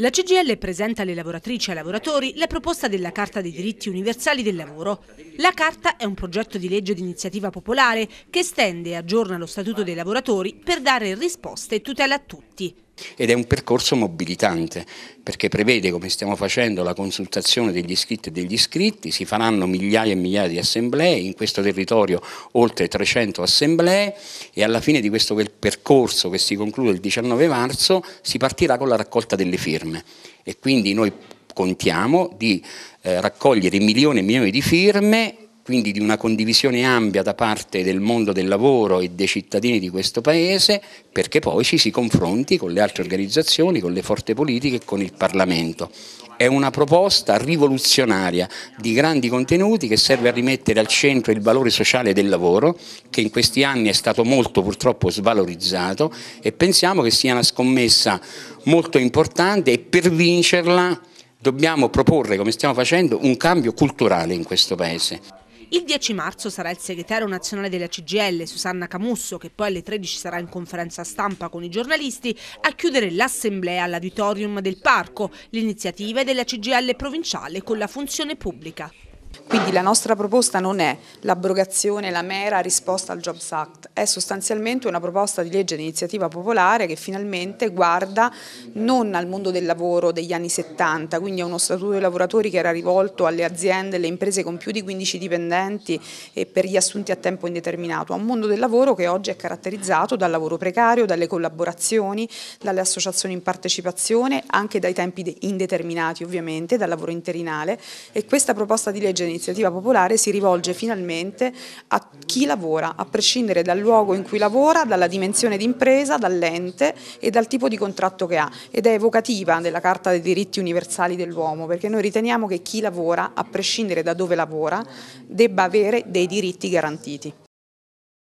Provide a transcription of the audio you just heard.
La CGL presenta alle lavoratrici e ai lavoratori la proposta della Carta dei diritti universali del lavoro. La Carta è un progetto di legge di iniziativa popolare che estende e aggiorna lo Statuto dei lavoratori per dare risposte e tutela a tutti ed è un percorso mobilitante perché prevede, come stiamo facendo, la consultazione degli iscritti e degli iscritti, si faranno migliaia e migliaia di assemblee, in questo territorio oltre 300 assemblee e alla fine di questo percorso che si conclude il 19 marzo si partirà con la raccolta delle firme e quindi noi contiamo di eh, raccogliere milioni e milioni di firme quindi di una condivisione ampia da parte del mondo del lavoro e dei cittadini di questo Paese, perché poi ci si confronti con le altre organizzazioni, con le forze politiche e con il Parlamento. È una proposta rivoluzionaria di grandi contenuti che serve a rimettere al centro il valore sociale del lavoro, che in questi anni è stato molto purtroppo svalorizzato e pensiamo che sia una scommessa molto importante e per vincerla dobbiamo proporre, come stiamo facendo, un cambio culturale in questo Paese. Il 10 marzo sarà il segretario nazionale della CGL, Susanna Camusso, che poi alle 13 sarà in conferenza stampa con i giornalisti, a chiudere l'assemblea all'auditorium del parco, l'iniziativa della CGL provinciale con la funzione pubblica. Quindi la nostra proposta non è l'abrogazione, la mera risposta al Jobs Act, è sostanzialmente una proposta di legge di iniziativa popolare che finalmente guarda non al mondo del lavoro degli anni 70, quindi a uno statuto dei lavoratori che era rivolto alle aziende, alle imprese con più di 15 dipendenti e per gli assunti a tempo indeterminato, a un mondo del lavoro che oggi è caratterizzato dal lavoro precario, dalle collaborazioni, dalle associazioni in partecipazione, anche dai tempi indeterminati ovviamente, dal lavoro interinale e questa proposta di legge di iniziativa popolare si rivolge finalmente a chi lavora, a prescindere dal luogo in cui lavora, dalla dimensione d'impresa, dall'ente e dal tipo di contratto che ha ed è evocativa della Carta dei diritti universali dell'uomo perché noi riteniamo che chi lavora, a prescindere da dove lavora, debba avere dei diritti garantiti.